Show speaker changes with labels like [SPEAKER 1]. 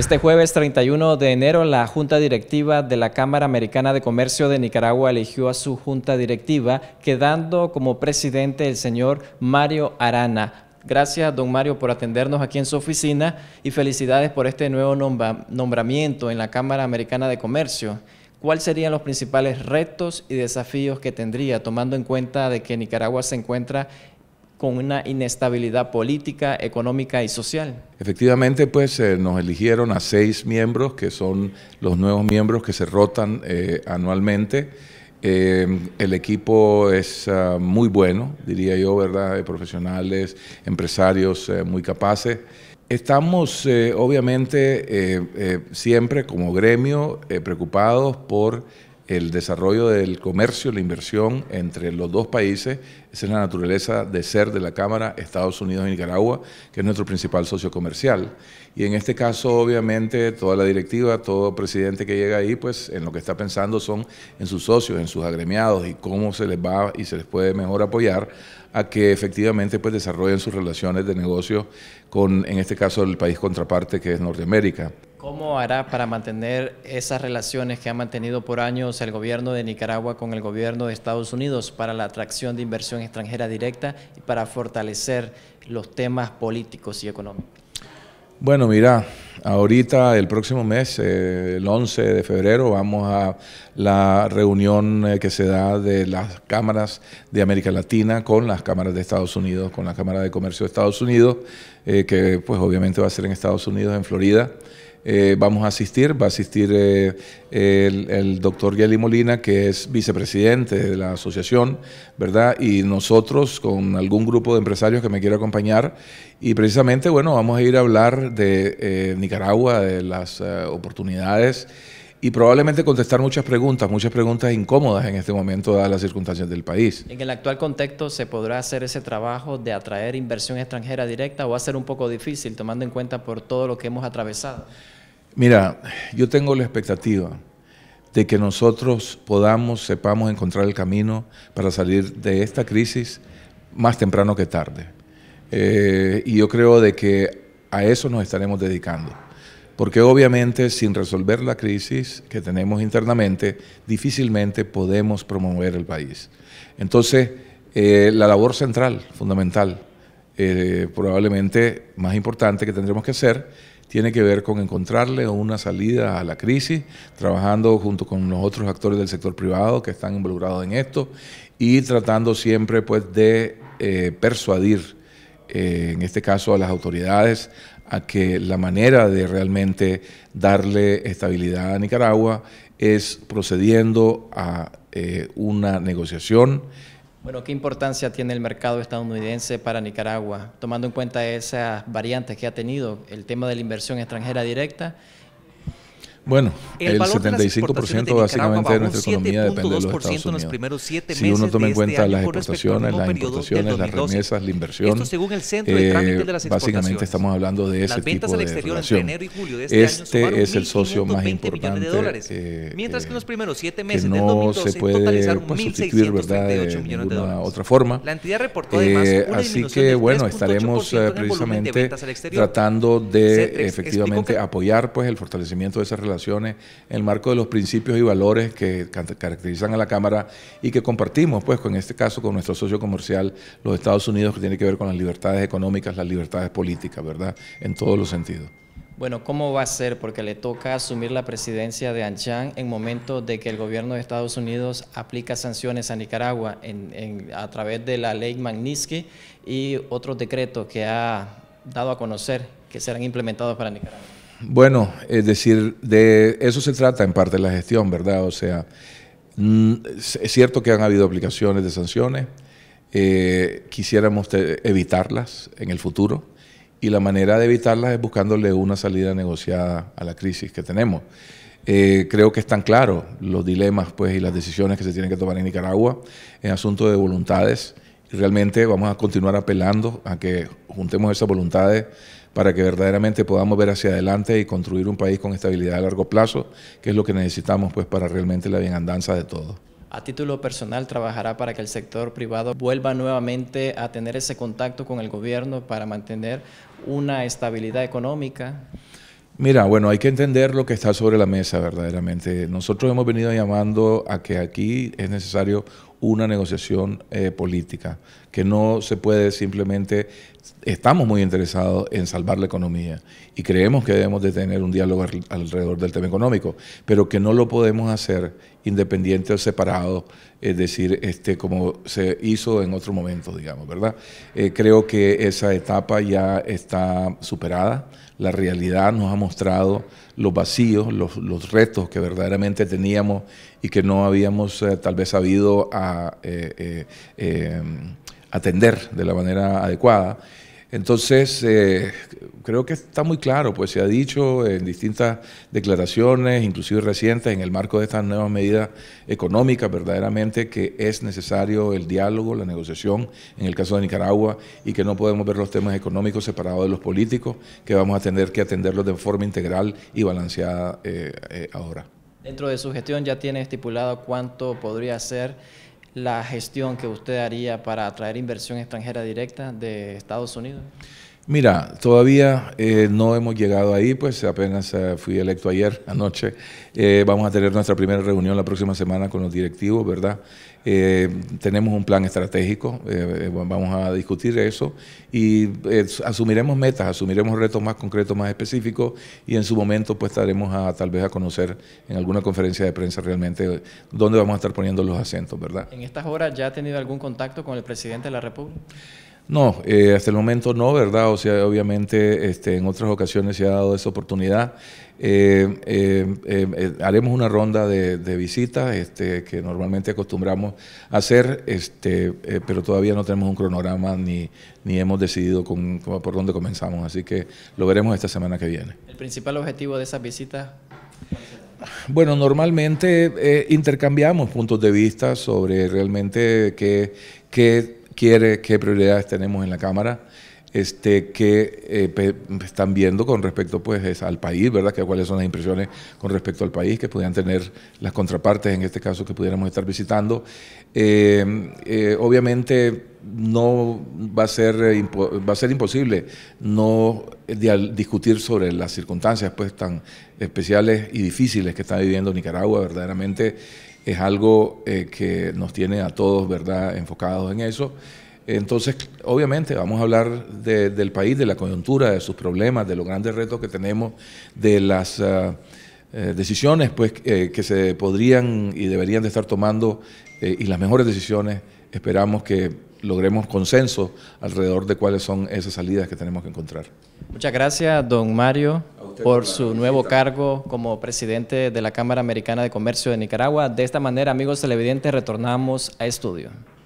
[SPEAKER 1] Este jueves 31 de enero, la Junta Directiva de la Cámara Americana de Comercio de Nicaragua eligió a su Junta Directiva, quedando como presidente el señor Mario Arana. Gracias, don Mario, por atendernos aquí en su oficina y felicidades por este nuevo nombramiento en la Cámara Americana de Comercio. ¿Cuáles serían los principales retos y desafíos que tendría, tomando en cuenta de que Nicaragua se encuentra con una inestabilidad política, económica y social.
[SPEAKER 2] Efectivamente, pues eh, nos eligieron a seis miembros, que son los nuevos miembros que se rotan eh, anualmente. Eh, el equipo es ah, muy bueno, diría yo, ¿verdad? profesionales, empresarios muy capaces. Estamos, obviamente, siempre como gremio preocupados por el desarrollo del comercio, la inversión entre los dos países. Esa es la naturaleza de ser de la Cámara Estados Unidos y Nicaragua, que es nuestro principal socio comercial. Y en este caso, obviamente, toda la directiva, todo presidente que llega ahí, pues en lo que está pensando son en sus socios, en sus agremiados y cómo se les va y se les puede mejor apoyar a que efectivamente pues desarrollen sus relaciones de negocio con, en este caso, el país contraparte que es Norteamérica.
[SPEAKER 1] ¿Cómo hará para mantener esas relaciones que ha mantenido por años el gobierno de Nicaragua con el gobierno de Estados Unidos para la atracción de inversión extranjera directa y para fortalecer los temas políticos y económicos?
[SPEAKER 2] Bueno, mira, ahorita el próximo mes, eh, el 11 de febrero, vamos a la reunión eh, que se da de las cámaras de América Latina con las cámaras de Estados Unidos, con la Cámara de Comercio de Estados Unidos, eh, que pues obviamente va a ser en Estados Unidos, en Florida. Eh, vamos a asistir. Va a asistir eh, el, doctor Geli Molina, que es vicepresidente de la asociación, ¿verdad? Y nosotros con algún grupo de empresarios que me quiero acompañar. Y precisamente, bueno, vamos a ir a hablar de eh, Nicaragua, de las oportunidades y probablemente contestar muchas preguntas, muchas preguntas incómodas en este momento, dadas las circunstancias del país.
[SPEAKER 1] En el actual contexto, ¿se podrá hacer ese trabajo de atraer inversión extranjera directa o va a ser un poco difícil, tomando en cuenta por todo lo que hemos atravesado?
[SPEAKER 2] Mira, yo tengo la expectativa de que nosotros podamos, sepamos encontrar el camino para salir de esta crisis más temprano que tarde. Eh, y yo creo de que a eso nos estaremos dedicando porque obviamente sin resolver la crisis que tenemos internamente, difícilmente podemos promover el país. Entonces, eh, la labor central, fundamental, eh, probablemente más importante que tendremos que hacer, tiene que ver con encontrarle una salida a la crisis, trabajando junto con los otros actores del sector privado que están involucrados en esto y tratando siempre pues, de eh, persuadir, en este caso, a las autoridades a que la manera de realmente darle estabilidad a Nicaragua es procediendo a eh, una negociación.
[SPEAKER 1] Bueno, ¿qué importancia tiene el mercado estadounidense para Nicaragua, tomando en cuenta esas variantes que ha tenido el tema de la inversión extranjera directa?
[SPEAKER 2] Bueno, el, 75% básicamente de nuestra economía depende de los Estados Unidos. si uno toma en este cuenta las exportaciones, las importaciones, las remesas, la inversión, eh, básicamente estamos hablando de ese tipo de relación. este, este es el socio más importante, eh,
[SPEAKER 1] mientras que en los primeros siete meses no se puede pues, sustituir
[SPEAKER 2] verdad de ninguna otra forma. Eh, así que bueno estaremos precisamente tratando de efectivamente apoyar pues el fortalecimiento de esa relación en el marco de los principios y valores que caracterizan a la Cámara y que compartimos, pues, en este caso con nuestro socio comercial, los Estados Unidos, que tiene que ver con las libertades económicas, las libertades políticas, ¿verdad? En todos los sentidos.
[SPEAKER 1] Bueno, ¿cómo va a ser? Porque le toca asumir la presidencia de Anchan en momento de que el gobierno de Estados Unidos aplica sanciones a Nicaragua a través de la ley Magnitsky y otros decretos que ha dado a conocer que serán implementados para Nicaragua.
[SPEAKER 2] Bueno, es decir, de eso se trata en parte la gestión, ¿verdad? O sea, mm, es cierto que han habido aplicaciones de sanciones, eh, quisiéramos evitarlas en el futuro y la manera de evitarlas es buscándole una salida negociada a la crisis que tenemos. Eh, creo que están claros los dilemas pues, y las decisiones que se tienen que tomar en Nicaragua en asunto de voluntades. Y realmente vamos a continuar apelando a que juntemos esas voluntades para que verdaderamente podamos ver hacia adelante y construir un país con estabilidad a largo plazo, que es lo que necesitamos pues para realmente la bienandanza de
[SPEAKER 1] todos. A título personal, trabajará para que el sector privado vuelva nuevamente a tener ese contacto con el gobierno para mantener una estabilidad económica.
[SPEAKER 2] Mira, bueno, hay que entender lo que está sobre la mesa verdaderamente. Nosotros hemos venido llamando a que aquí es necesario una negociación eh, política, que no se puede simplemente, estamos muy interesados en salvar la economía y creemos que debemos de tener un diálogo alrededor del tema económico, pero que no lo podemos hacer independiente o separado, es decir, este, como se hizo en otro momento, digamos, ¿verdad? Eh, creo que esa etapa ya está superada, la realidad nos ha mostrado los vacíos, los, retos que verdaderamente teníamos y que no habíamos eh, tal vez sabido a, ah, eh, eh, atender de la manera adecuada. Entonces, eh, creo que está muy claro, pues se ha dicho en distintas declaraciones, inclusive recientes, en el marco de estas nuevas medidas económicas, verdaderamente que es necesario el diálogo, la negociación, en el caso de Nicaragua, y que no podemos ver los temas económicos separados de los políticos, que vamos a tener que atenderlos de forma integral y balanceada eh, eh, ahora.
[SPEAKER 1] Dentro de su gestión ya tiene estipulado cuánto podría ser la gestión que usted haría para atraer inversión extranjera directa de Estados Unidos?
[SPEAKER 2] Mira, todavía eh, no hemos llegado ahí, pues apenas eh, fui electo ayer anoche. Eh, vamos a tener nuestra primera reunión la próxima semana con los directivos, ¿verdad? tenemos un plan estratégico, vamos a discutir eso y asumiremos metas, asumiremos retos más concretos, más específicos y en su momento pues estaremos a, tal vez a conocer en alguna conferencia de prensa realmente dónde vamos a estar poniendo los acentos, ¿verdad?
[SPEAKER 1] ¿En estas horas ya ha tenido algún contacto con el presidente de la República?
[SPEAKER 2] No, eh, hasta el momento no, ¿verdad? O sea, obviamente este, en otras ocasiones se ha dado esa oportunidad. Eh, eh, haremos una ronda de, visitas este, que normalmente acostumbramos a hacer, este, pero todavía no tenemos un cronograma ni, ni hemos decidido por dónde comenzamos, así que lo veremos esta semana que viene.
[SPEAKER 1] ¿El principal objetivo de esas visitas?
[SPEAKER 2] Bueno, normalmente intercambiamos puntos de vista sobre realmente qué, qué quiere, qué prioridades tenemos en la Cámara, este, eh, están viendo con respecto pues, al país, ¿verdad? cuáles son las impresiones con respecto al país que pudieran tener las contrapartes, en este caso, que pudiéramos estar visitando. Eh, eh, obviamente no va a ser, va a ser imposible no discutir sobre las circunstancias pues, tan especiales y difíciles que está viviendo Nicaragua verdaderamente es algo eh, que nos tiene a todos, ¿verdad?, enfocados en eso. Entonces, obviamente, vamos a hablar del país, de la coyuntura, de sus problemas, de los grandes retos que tenemos, de las ah, eh, decisiones pues, eh, que se podrían y deberían de estar tomando y las mejores decisiones. Esperamos que logremos consenso alrededor de cuáles son esas salidas que tenemos que encontrar.
[SPEAKER 1] Muchas gracias, don Mario por su nuevo cargo como presidente de la Cámara Americana de Comercio de Nicaragua. De esta manera, amigos televidentes, retornamos a estudio.